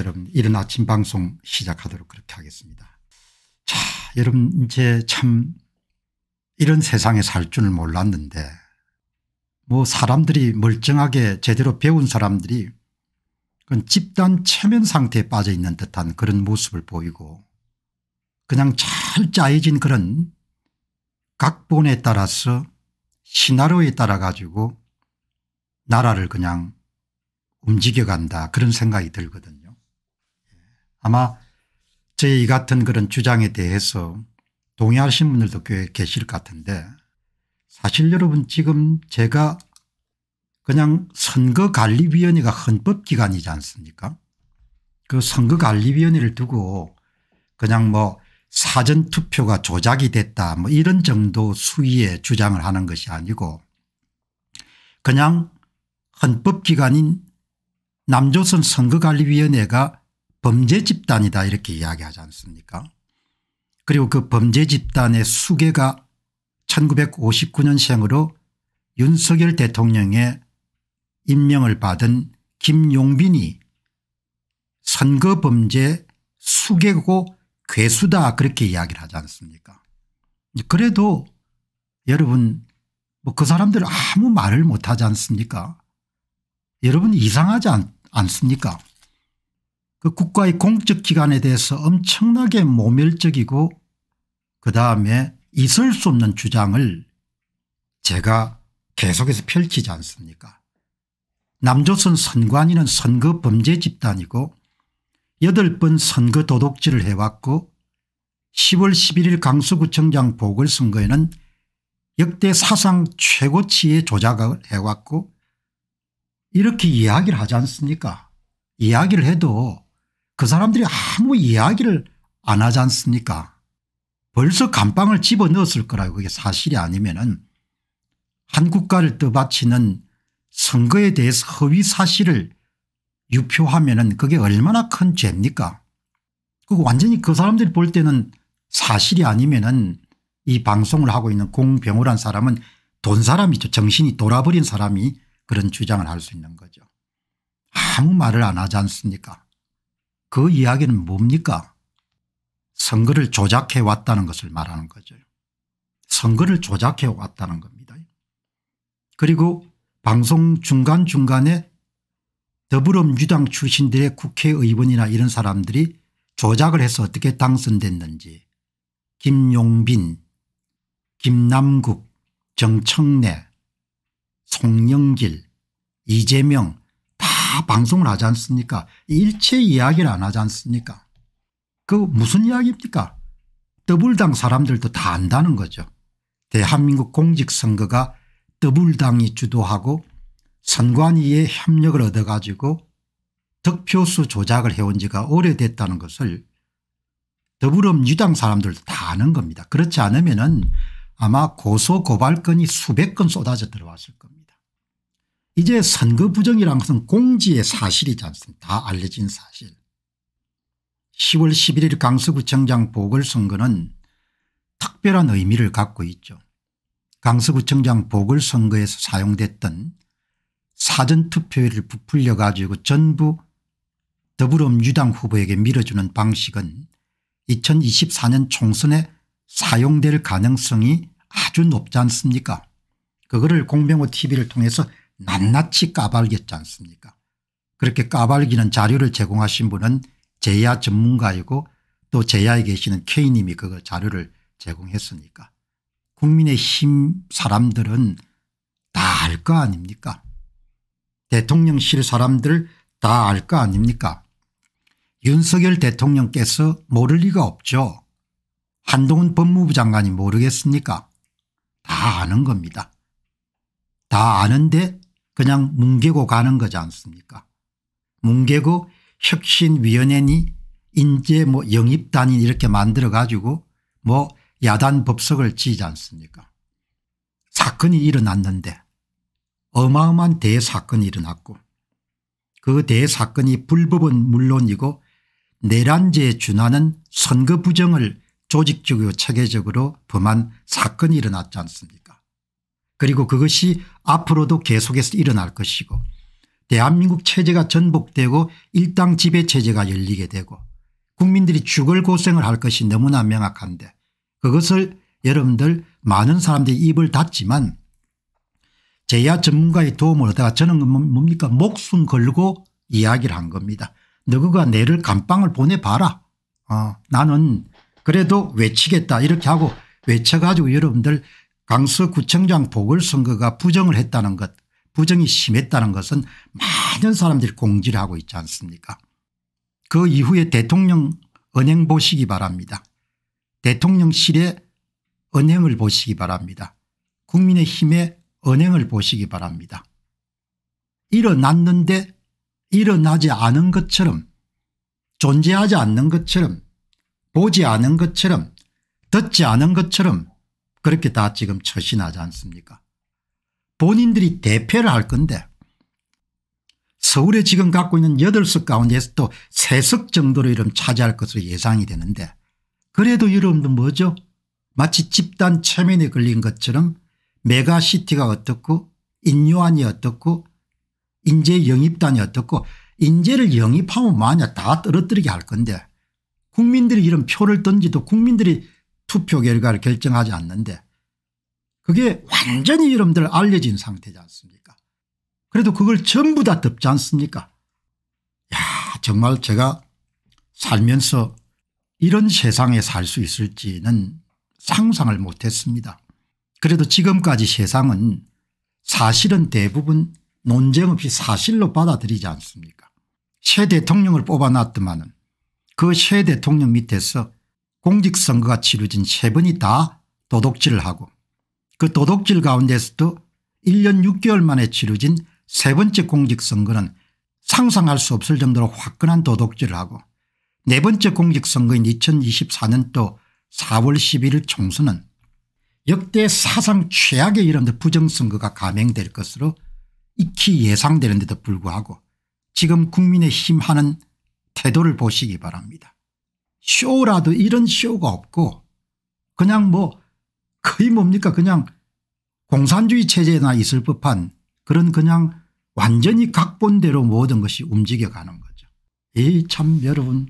여러분 이른 아침 방송 시작하도록 그렇게 하겠습니다. 자 여러분 이제 참 이런 세상에 살 줄을 몰랐는데 뭐 사람들이 멀쩡하게 제대로 배운 사람들이 그건 집단 체면 상태에 빠져 있는 듯한 그런 모습을 보이고 그냥 잘 짜여진 그런 각본에 따라서 시나리오에 따라 가지고 나라를 그냥 움직여간다 그런 생각이 들거든요. 아마 저의 이 같은 그런 주장에 대해서 동의하신 분들도 꽤 계실 것 같은데 사실 여러분 지금 제가 그냥 선거관리위원회가 헌법기관이지 않습니까 그 선거관리위원회를 두고 그냥 뭐 사전투표가 조작이 됐다 뭐 이런 정도 수위의 주장을 하는 것이 아니고 그냥 헌법기관인 남조선 선거관리위원회가 범죄 집단이다 이렇게 이야기하지 않습니까 그리고 그 범죄 집단의 수개가 1959년생으로 윤석열 대통령의 임명을 받은 김용빈이 선거 범죄 수개고 괴수다 그렇게 이야기를 하지 않습니까 그래도 여러분 뭐 그 사람들 아무 말을 못하지 않습니까 여러분 이상하지 않, 않습니까 그 국가의 공적 기관에 대해서 엄청나게 모멸적이고 그다음에 있을 수 없는 주장을 제가 계속해서 펼치지 않습니까 남조선 선관위는 선거 범죄 집단이고 8번 선거 도둑질을 해왔고 10월 11일 강서구청장 보궐선거에는 역대 사상 최고치의 조작을 해왔고 이렇게 이야기를 하지 않습니까 이야기를 해도 그 사람들이 아무 이야기를 안 하지 않습니까 벌써 감방을 집어넣었을 거라고 그게 사실이 아니면 은한 국가를 떠받치는 선거에 대해서 허위 사실을 유표하면 은 그게 얼마나 큰 죄입니까 그거 완전히 그 사람들이 볼 때는 사실이 아니면 은이 방송을 하고 있는 공병호란 사람은 돈 사람이죠 정신이 돌아버린 사람이 그런 주장을 할 수 있는 거죠 아무 말을 안 하지 않습니까 그 이야기는 뭡니까 선거를 조작해 왔다는 것을 말하는 거죠. 선거를 조작해 왔다는 겁니다. 그리고 방송 중간중간에 더불어민주당 출신들의 국회의원이나 이런 사람들이 조작을 해서 어떻게 당선됐는지 김용빈 김남국 정청래 송영길 이재명 방송을 하지 않습니까 일체 이야기를 안 하지 않습니까 그 무슨 이야기입니까 더블당 사람들도 다 안다는 거죠. 대한민국 공직선거가 더블당이 주도하고 선관위의 협력을 얻어가지고 득표수 조작을 해온 지가 오래됐다는 것을 더불어민주당 사람들도 다 아는 겁니다. 그렇지 않으면 아마 고소고발건이 수백 건 쏟아져 들어왔을 겁니다. 이제 선거 부정이라는 것은 공지의 사실이지 않습니까 다 알려진 사실 10월 11일 강서구청장 보궐선거는 특별한 의미를 갖고 있죠 강서구청장 보궐선거에서 사용됐던 사전투표율을 부풀려 가지고 전부 더불어민주당 후보에게 밀어주는 방식은 2024년 총선에 사용될 가능성이 아주 높지 않습니까 그거를 공병호 tv를 통해서 낱낱이 까발겠지 않습니까 그렇게 까발기는 자료를 제공하신 분은 제야 전문가이고 또 제야에 계시는 K님이 그걸 자료를 제공했으니까 국민의힘 사람들은 다 알 거 아닙니까 대통령실 사람들 다 알 거 아닙니까 윤석열 대통령께서 모를 리가 없죠. 한동훈 법무부 장관이 모르겠습니까 다 아는 겁니다. 다 아는데 그냥 뭉개고 가는 거지 않습니까 뭉개고 혁신위원회니 인재 뭐 영입단이 이렇게 만들어 가지고 뭐 야단 법석을 지지 않습니까 사건이 일어났는데 어마어마한 대사건이 일어났고 그 대사건이 불법은 물론이고 내란죄에 준하는 선거 부정을 조직적이고 체계적으로 범한 사건이 일어났지 않습니까 그리고 그것이 앞으로도 계속해서 일어날 것이고 대한민국 체제가 전복되고 일당 지배 체제가 열리게 되고 국민들이 죽을 고생을 할 것이 너무나 명확한데 그것을 여러분들 많은 사람들이 입을 닫지만 제야 전문가의 도움을 얻다가 저는 그 뭡니까 목숨 걸고 이야기를 한 겁니다. 너그가 내를 감방을 보내봐라. 어, 나는 그래도 외치겠다 이렇게 하고 외쳐가지고 여러분들 강서구청장 보궐선거가 부정을 했다는 것 부정이 심했다는 것은 많은 사람들이 공지를 하고 있지 않습니까 그 이후에 대통령 은행 보시기 바랍니다. 대통령실의 은행을 보시기 바랍니다. 국민의힘의 은행을 보시기 바랍니다. 일어났는데 일어나지 않은 것처럼 존재하지 않는 것처럼 보지 않은 것처럼 듣지 않은 것처럼 그렇게 다 지금 처신하지 않습니까 본인들이 대표를 할 건데 서울에 지금 갖고 있는 8석 가운데서도 3석 정도로 이름 차지할 것으로 예상이 되는데 그래도 여러도 뭐죠 마치 집단 체면에 걸린 것처럼 메가시티가 어떻고 인요한이 어떻고 인재 영입단이 어떻고 인재를 영입하면 마냐 다 떨어뜨리게 할 건데 국민들이 이런 표를 던지도 국민들이 투표 결과를 결정하지 않는데 그게 완전히 여러분들 알려진 상태지 않습니까 그래도 그걸 전부 다 덮지 않습니까 야 정말 제가 살면서 이런 세상에 살 수 있을지는 상상을 못했습니다. 그래도 지금까지 세상은 사실은 대부분 논쟁 없이 사실로 받아들이지 않습니까 새 대통령을 뽑아놨더만은 그새 대통령 밑에서 공직선거가 치러진 세 번이 다 도둑질을 하고 그 도둑질 가운데서도 1년 6개월 만에 치러진 세 번째 공직선거는 상상할 수 없을 정도로 화끈한 도둑질을 하고 네 번째 공직선거인 2 0 2 4년또 4월 11일 총선은 역대 사상 최악의 이런 부정선거가 감행될 것으로 익히 예상되는데도 불구하고 지금 국민의힘 하는 태도를 보시기 바랍니다. 쇼라도 이런 쇼가 없고 그냥 뭐 거의 뭡니까 그냥 공산주의 체제나 있을 법한 그런 그냥 완전히 각본대로 모든 것이 움직여가는 거죠. 이참 여러분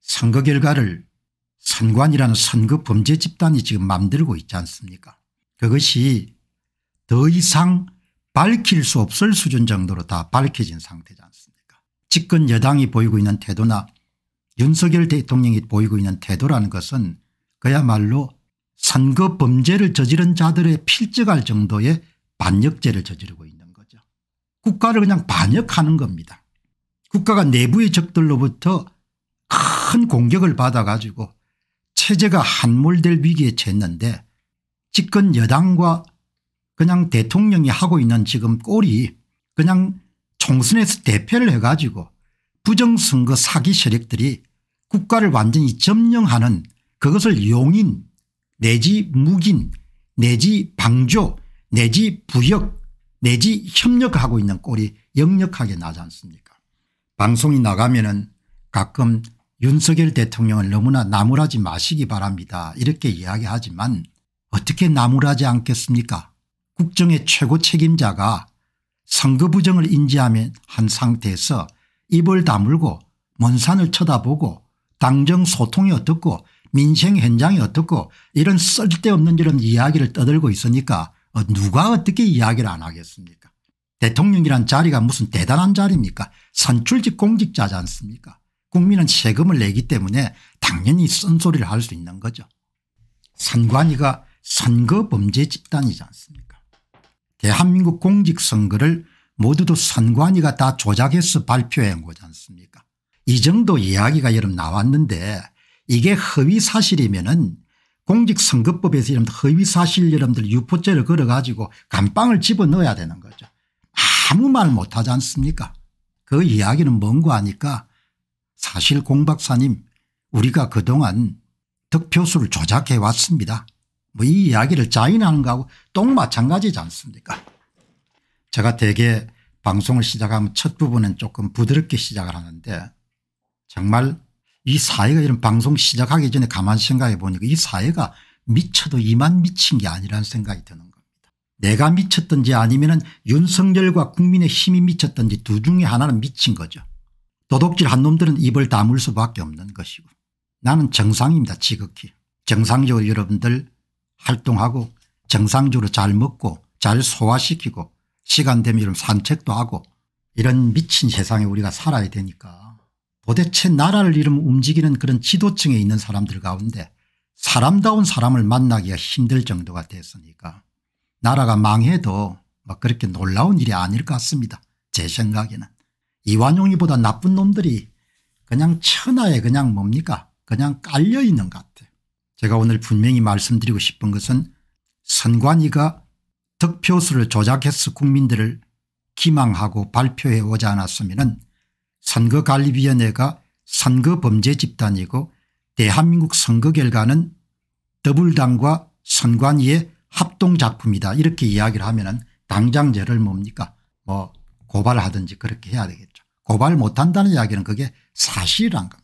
선거 결과를 선관이라는 선거 범죄 집단이 지금 만들고 있지 않습니까 그것이 더 이상 밝힐 수 없을 수준 정도로 다 밝혀진 상태지 않습니까 집권 여당이 보이고 있는 태도나 윤석열 대통령이 보이고 있는 태도라는 것은 그야말로 선거 범죄를 저지른 자들의 필적할 정도의 반역죄를 저지르고 있는 거죠. 국가를 그냥 반역하는 겁니다. 국가가 내부의 적들로부터 큰 공격을 받아가지고 체제가 한몰될 위기에 처했는데 집권 여당과 그냥 대통령이 하고 있는 지금 꼴이 그냥 총선에서 대패를 해가지고 부정선거 사기 세력들이 국가를 완전히 점령하는 그것을 용인 내지 묵인 내지 방조 내지 부역 내지 협력하고 있는 꼴이 역력하게 나지 않습니까 방송이 나가면 은 가끔 윤석열 대통령을 너무나 나무라지 마시기 바랍니다 이렇게 이야기하지만 어떻게 나무라지 않겠습니까 국정의 최고 책임자가 선거 부정을 인지하면 한 상태에서 입을 다물고 먼 산을 쳐다보고 당정 소통이 어떻고 민생 현장이 어떻고 이런 쓸데없는 이런 이야기를 떠들고 있으니까 어, 누가 어떻게 이야기를 안 하겠습니까 대통령이란 자리가 무슨 대단한 자리입니까 선출직 공직자지 않습니까 국민은 세금을 내기 때문에 당연히 쓴소리를 할 수 있는 거죠. 선관위가 선거 범죄 집단이지 않습니까 대한민국 공직선거를 모두 도 선관위가 다 조작해서 발표한 거지 않습니까 이 정도 이야기가 여러분 나왔는데 이게 허위사실이면 은 공직선거법에서 이런 허위사실 여러분들 유포죄를 걸어가지고 감방을 집어넣어야 되는 거죠. 아무 말 못하지 않습니까 그 이야기는 뭔고 하니까 사실 공 박사님 우리가 그동안 득표수를 조작해 왔습니다. 뭐 이 이야기를 자인하는 거하고 똥 마찬가지지 않습니까 제가 대개 방송을 시작하면 첫 부분은 조금 부드럽게 시작을 하는데 정말 이 사회가 이런 방송 시작하기 전에 가만히 생각해 보니까 이 사회가 미쳐도 이만 미친 게 아니라는 생각이 드는 겁니다. 내가 미쳤든지 아니면 윤석열과 국민의 힘이 미쳤든지 두 중에 하나는 미친 거죠. 도둑질한 놈들은 입을 다물 수밖에 없는 것이고 나는 정상입니다 지극히. 정상적으로 여러분들 활동하고 정상적으로 잘 먹고 잘 소화시키고 시간 되면 산책도 하고 이런 미친 세상에 우리가 살아야 되니까 도대체 나라를 이면 움직이는 그런 지도층에 있는 사람들 가운데 사람다운 사람을 만나기가 힘들 정도가 됐으니까 나라가 망해도 막 그렇게 놀라운 일이 아닐 것 같습니다. 제 생각에는. 이완용이보다 나쁜 놈들이 그냥 천하에 그냥 뭡니까 그냥 깔려있는 것 같아요. 제가 오늘 분명히 말씀드리고 싶은 것은 선관위가 득표수를 조작해서 국민들을 기망하고 발표해 오지 않았으면 선거관리위원회가 선거범죄 집단이고 대한민국 선거 결과는 더불당과 선관위의 합동작품이다 이렇게 이야기를 하면 은 당장 저를 뭡니까 뭐 고발하든지 그렇게 해야 되겠죠. 고발 못한다는 이야기는 그게 사실이란 겁니다.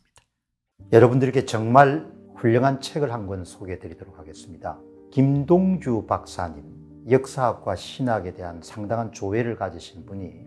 여러분들께 정말 훌륭한 책을 한 권 소개해 드리도록 하겠습니다. 김동주 박사님 역사학과 신학에 대한 상당한 조회를 가지신 분이